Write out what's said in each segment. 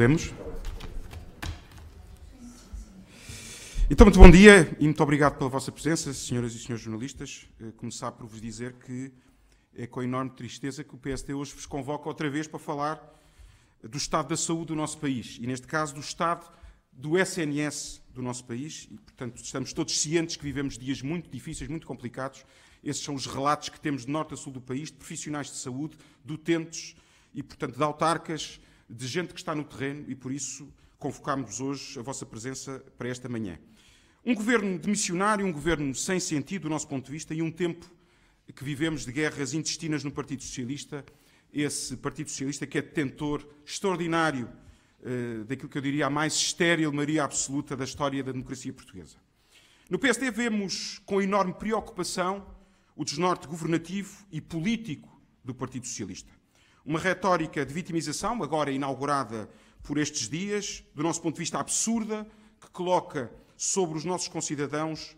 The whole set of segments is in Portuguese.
Podemos? Então, muito bom dia e muito obrigado pela vossa presença, senhoras e senhores jornalistas. Eh, Começar por vos dizer que é com enorme tristeza que o PST hoje vos convoca outra vez para falar do estado da saúde do nosso país e, neste caso, do estado do SNS do nosso país e, portanto, estamos todos cientes que vivemos dias muito difíceis, muito complicados. Esses são os relatos que temos de norte a sul do país, de profissionais de saúde, de utentes e, portanto, de autarcas, de gente que está no terreno e por isso convocámos hoje a vossa presença para esta manhã. Um governo de missionário, um governo sem sentido do nosso ponto de vista e um tempo que vivemos de guerras intestinas no Partido Socialista, esse Partido Socialista que é detentor extraordinário eh, daquilo que eu diria a mais estéril Maria absoluta da história da democracia portuguesa. No PSD vemos com enorme preocupação o desnorte governativo e político do Partido Socialista. Uma retórica de vitimização, agora inaugurada por estes dias, do nosso ponto de vista absurda, que coloca sobre os nossos concidadãos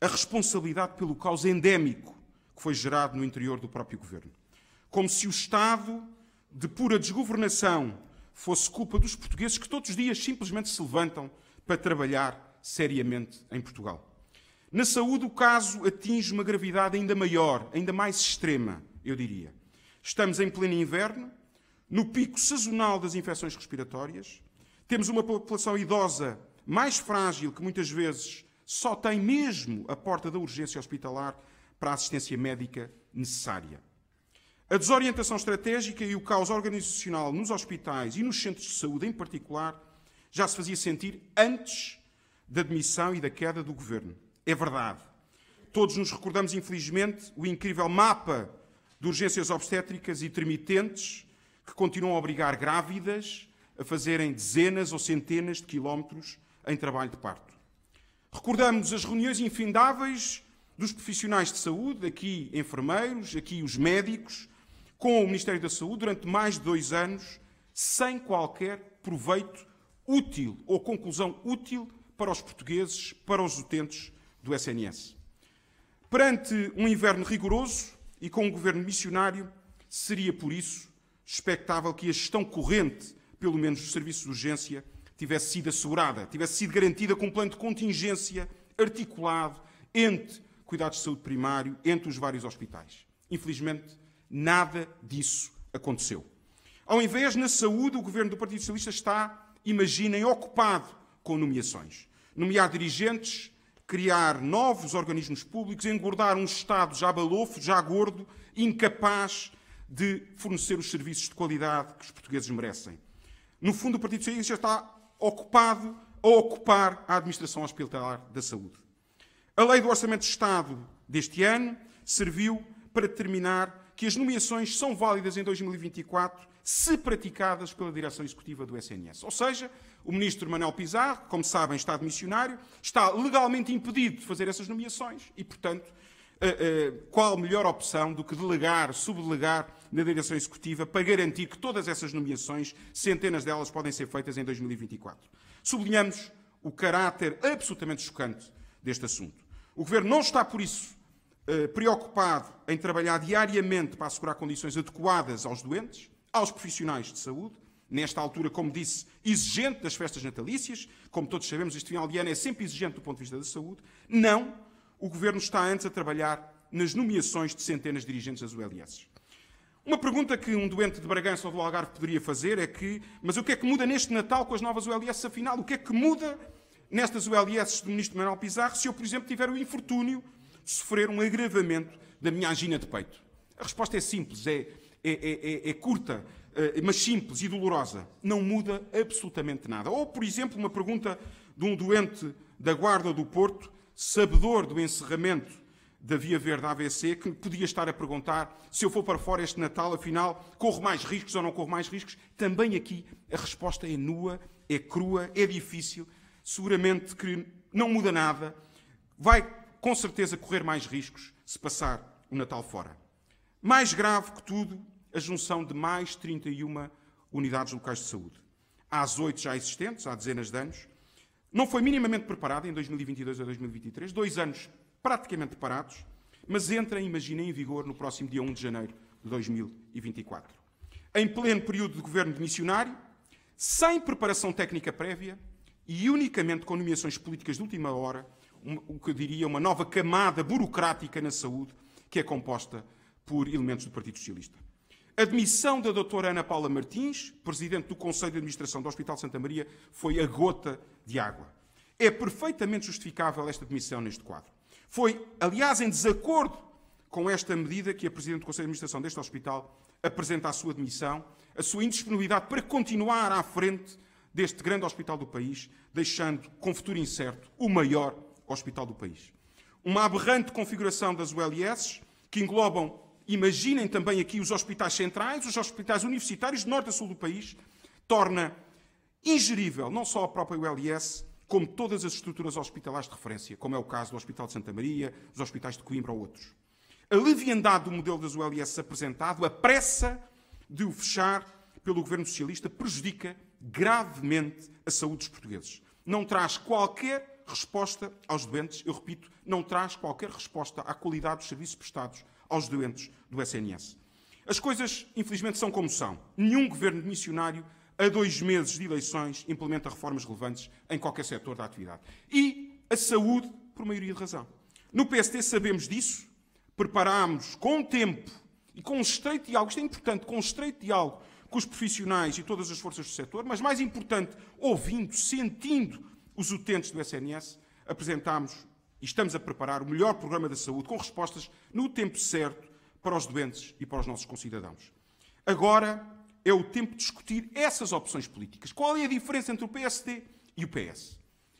a responsabilidade pelo caos endémico que foi gerado no interior do próprio governo. Como se o Estado, de pura desgovernação, fosse culpa dos portugueses que todos os dias simplesmente se levantam para trabalhar seriamente em Portugal. Na saúde, o caso atinge uma gravidade ainda maior, ainda mais extrema, eu diria. Estamos em pleno inverno, no pico sazonal das infecções respiratórias, temos uma população idosa mais frágil que muitas vezes só tem mesmo a porta da urgência hospitalar para a assistência médica necessária. A desorientação estratégica e o caos organizacional nos hospitais e nos centros de saúde em particular já se fazia sentir antes da demissão e da queda do governo. É verdade. Todos nos recordamos, infelizmente, o incrível mapa de urgências obstétricas intermitentes que continuam a obrigar grávidas a fazerem dezenas ou centenas de quilómetros em trabalho de parto. Recordamos as reuniões infindáveis dos profissionais de saúde, aqui enfermeiros, aqui os médicos, com o Ministério da Saúde durante mais de dois anos, sem qualquer proveito útil ou conclusão útil para os portugueses, para os utentes do SNS. Perante um inverno rigoroso, e com um governo missionário, seria por isso expectável que a gestão corrente, pelo menos dos serviços de urgência, tivesse sido assegurada, tivesse sido garantida com um plano de contingência articulado entre cuidados de saúde primário, entre os vários hospitais. Infelizmente, nada disso aconteceu. Ao invés, na saúde, o governo do Partido Socialista está, imaginem, ocupado com nomeações. Nomear dirigentes, criar novos organismos públicos, engordar um Estado já balofo, já gordo, incapaz de fornecer os serviços de qualidade que os portugueses merecem. No fundo, o Partido Socialista está ocupado a ocupar a administração hospitalar da saúde. A lei do Orçamento de Estado deste ano serviu para determinar que as nomeações são válidas em 2024 se praticadas pela direção executiva do SNS. Ou seja, o ministro Manuel Pizarro, como sabem, está de missionário, está legalmente impedido de fazer essas nomeações e, portanto, eh, eh, qual melhor opção do que delegar, subdelegar na direção executiva para garantir que todas essas nomeações, centenas delas, podem ser feitas em 2024. Sublinhamos o caráter absolutamente chocante deste assunto. O governo não está, por isso, eh, preocupado em trabalhar diariamente para assegurar condições adequadas aos doentes, aos profissionais de saúde nesta altura, como disse, exigente das festas natalícias, como todos sabemos, este final de ano é sempre exigente do ponto de vista da saúde. Não, o governo está antes a trabalhar nas nomeações de centenas de dirigentes das ULS. Uma pergunta que um doente de Bragança ou do Algarve poderia fazer é que, mas o que é que muda neste Natal com as novas ULS, afinal? O que é que muda nestas ULS do ministro Manuel Pizarro se eu, por exemplo, tiver o infortúnio de sofrer um agravamento da minha angina de peito? A resposta é simples, é, é, é, é curta eh, mas simples e dolorosa, não muda absolutamente nada. Ou, por exemplo, uma pergunta de um doente da Guarda do Porto, sabedor do encerramento da Via Verde AVC, que podia estar a perguntar se eu for para fora este Natal, afinal, corro mais riscos ou não corro mais riscos. Também aqui a resposta é nua, é crua, é difícil, seguramente que não muda nada, vai com certeza correr mais riscos se passar o Natal fora. Mais grave que tudo a junção de mais 31 unidades locais de saúde. Às oito já existentes, há dezenas de anos, não foi minimamente preparada em 2022 a 2023, dois anos praticamente parados, mas entra, imagina, em vigor no próximo dia 1 de janeiro de 2024. Em pleno período de governo de missionário, sem preparação técnica prévia e unicamente com nomeações políticas de última hora, o que eu diria uma nova camada burocrática na saúde que é composta por elementos do Partido Socialista. Admissão da doutora Ana Paula Martins, presidente do Conselho de Administração do Hospital Santa Maria, foi a gota de água. É perfeitamente justificável esta demissão neste quadro. Foi, aliás, em desacordo com esta medida que a presidente do Conselho de Administração deste hospital apresenta a sua demissão, a sua indisponibilidade para continuar à frente deste grande hospital do país, deixando, com futuro incerto, o maior hospital do país. Uma aberrante configuração das ULS, que englobam imaginem também aqui os hospitais centrais, os hospitais universitários de norte a sul do país, torna ingerível não só a própria ULS, como todas as estruturas hospitalares de referência, como é o caso do Hospital de Santa Maria, dos hospitais de Coimbra ou outros. A leviandade do modelo das ULS apresentado, a pressa de o fechar pelo governo socialista, prejudica gravemente a saúde dos portugueses. Não traz qualquer resposta aos doentes, eu repito, não traz qualquer resposta à qualidade dos serviços prestados aos doentes do SNS. As coisas, infelizmente, são como são. Nenhum governo missionário, a dois meses de eleições, implementa reformas relevantes em qualquer setor da atividade. E a saúde, por maioria de razão. No PST sabemos disso, preparámos com tempo e com um estreito diálogo, isto é importante, com um estreito diálogo com os profissionais e todas as forças do setor, mas mais importante, ouvindo, sentindo os utentes do SNS, apresentámos e estamos a preparar o melhor programa da saúde com respostas no tempo certo para os doentes e para os nossos concidadãos. Agora é o tempo de discutir essas opções políticas. Qual é a diferença entre o PSD e o PS?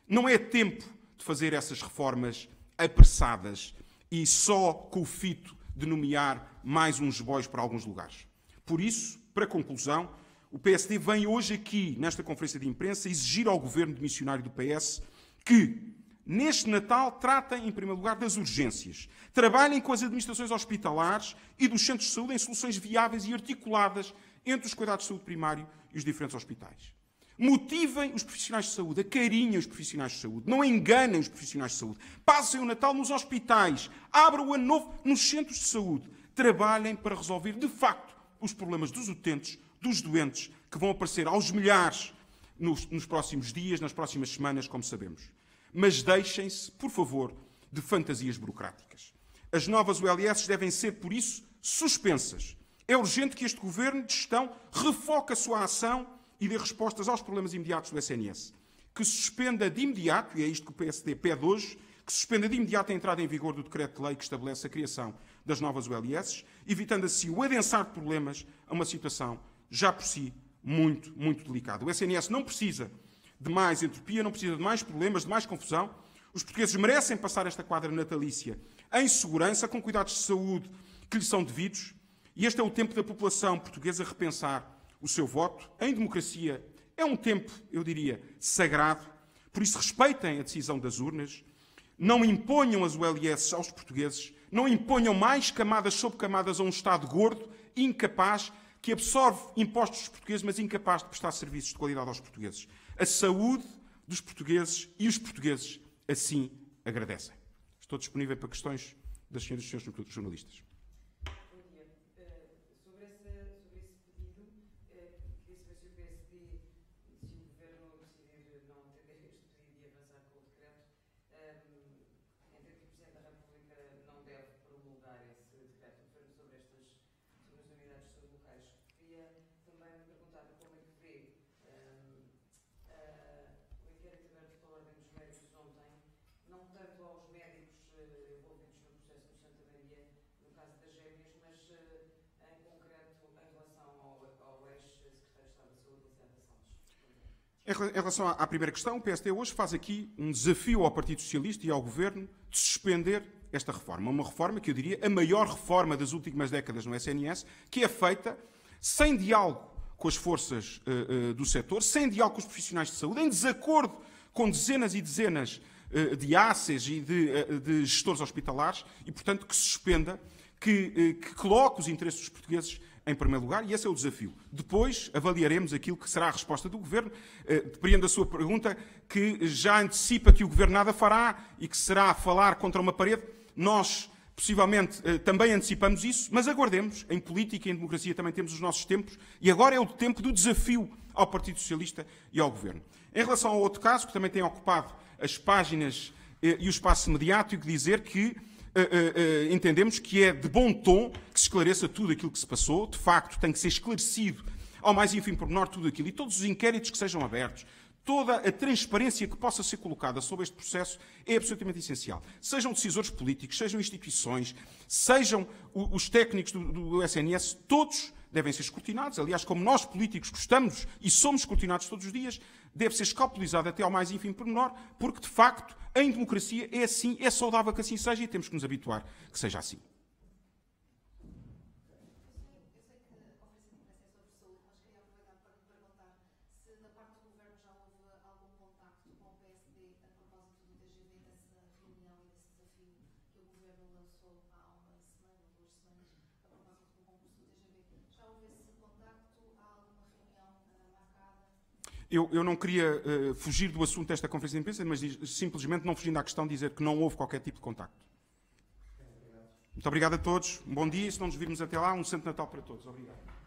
Não é tempo de fazer essas reformas apressadas e só com o fito de nomear mais uns bois para alguns lugares. Por isso, para conclusão, o PSD vem hoje aqui, nesta conferência de imprensa, exigir ao governo demissionário do PS que Neste Natal, tratem, em primeiro lugar, das urgências. Trabalhem com as administrações hospitalares e dos centros de saúde em soluções viáveis e articuladas entre os cuidados de saúde primário e os diferentes hospitais. Motivem os profissionais de saúde, acarinhem os profissionais de saúde, não enganem os profissionais de saúde. Passem o Natal nos hospitais, abram o ano novo nos centros de saúde. Trabalhem para resolver, de facto, os problemas dos utentes, dos doentes, que vão aparecer aos milhares nos, nos próximos dias, nas próximas semanas, como sabemos. Mas deixem-se, por favor, de fantasias burocráticas. As novas OLS devem ser, por isso, suspensas. É urgente que este governo de gestão refoque a sua ação e dê respostas aos problemas imediatos do SNS. Que suspenda de imediato, e é isto que o PSD pede hoje, que suspenda de imediato a entrada em vigor do decreto-lei que estabelece a criação das novas OLS, evitando assim o adensar de problemas a uma situação já por si muito, muito delicada. O SNS não precisa de mais entropia, não precisa de mais problemas, de mais confusão. Os portugueses merecem passar esta quadra natalícia em segurança, com cuidados de saúde que lhes são devidos. E este é o tempo da população portuguesa repensar o seu voto em democracia. É um tempo, eu diria, sagrado. Por isso, respeitem a decisão das urnas. Não imponham as ULS aos portugueses. Não imponham mais camadas sob camadas a um Estado gordo, incapaz que absorve impostos dos portugueses, mas incapaz de prestar serviços de qualidade aos portugueses. A saúde dos portugueses e os portugueses assim agradecem. Estou disponível para questões das senhoras e dos senhores jornalistas. Em relação à primeira questão, o PSD hoje faz aqui um desafio ao Partido Socialista e ao Governo de suspender esta reforma. Uma reforma que eu diria a maior reforma das últimas décadas no SNS, que é feita sem diálogo com as forças uh, uh, do setor, sem diálogo com os profissionais de saúde, em desacordo com dezenas e dezenas uh, de ACES e de, de, gestores hospitalares, e, portanto, que suspenda, que, que coloque os interesses dos portugueses em primeiro lugar, e esse é o desafio. Depois avaliaremos aquilo que será a resposta do Governo. Eh, depreendo a sua pergunta, que já antecipa que o Governo nada fará e que será falar contra uma parede. Nós, possivelmente, eh, também antecipamos isso, mas aguardemos. Em política e em democracia também temos os nossos tempos, e agora é o tempo do desafio ao Partido Socialista e ao Governo. Em relação ao outro caso, que também tem ocupado as páginas eh, e o espaço mediático, dizer que eh, eh, eh, entendemos que é de bom tom que se esclareça tudo aquilo que se passou. De facto, tem que ser esclarecido ao mais enfim pormenor tudo aquilo e todos os inquéritos que sejam abertos. Toda a transparência que possa ser colocada sobre este processo é absolutamente essencial. Sejam decisores políticos, sejam instituições, sejam os técnicos do, do SNS, todos devem ser escrutinados. Aliás, como nós políticos gostamos e somos escrutinados todos os dias, deve ser escapulizado até ao mais ínfimo pormenor, porque de facto, em democracia, é assim, é saudável que assim seja e temos que nos habituar que seja assim. Eu, eu não queria uh, fugir do assunto desta conferência de imprensa, mas simplesmente, não fugindo à questão, dizer que não houve qualquer tipo de contacto. Muito obrigado a todos. Um bom dia. Se não nos virmos até lá, um Santo Natal para todos. Obrigado.